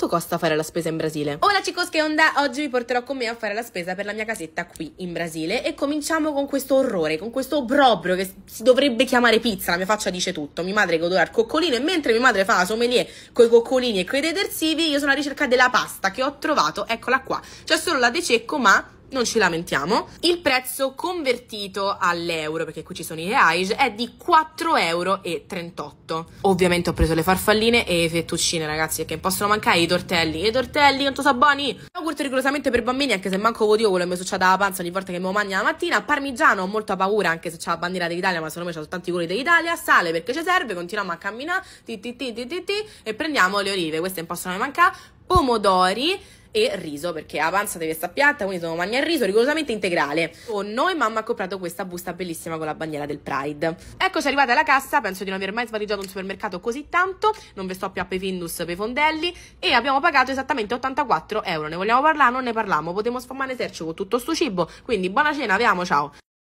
quanto costa fare la spesa in Brasile? Hola chicos, che onda? Oggi vi porterò con me a fare la spesa per la mia casetta qui in Brasile e cominciamo con questo orrore, con questo obbrobrio che si dovrebbe chiamare pizza, la mia faccia dice tutto, mia madre che odora il coccolino e mentre mia madre fa la sommelier con i coccolini e coi detersivi io sono alla ricerca della pasta che ho trovato, eccola qua, c'è solo la De Cecco ma non ci lamentiamo. Il prezzo convertito all'euro, perché qui ci sono i reais, è di 4,38 euro. Ovviamente ho preso le farfalline e le fettuccine, ragazzi, che possono mancare i tortelli. I tortelli, quanto sa buoni! Yogurt rigorosamente per bambini, anche se manco vodio quello che mi succede alla panza ogni volta che me lo mangia la mattina. Parmigiano, ho molta paura, anche se c'è la bandiera d'Italia, ma secondo me c'è soltanto i colori dell'Italia. Sale perché ci serve, continuiamo a camminare, ti, ti, ti, ti, ti, ti, e prendiamo le olive, queste non possono mancare pomodori e riso, perché la panza deve stare piatta, quindi sono il riso rigorosamente integrale. con oh, noi mamma ha comprato questa busta bellissima con la bandiera del Pride. Eccoci arrivati alla cassa, penso di non aver mai svaligiato un supermercato così tanto, non vi sto più a Pevindus per i fondelli, e abbiamo pagato esattamente 84 euro. Ne vogliamo parlare? Non ne parliamo, potremmo sfamare esercito con tutto sto cibo, quindi buona cena, abbiamo, ciao!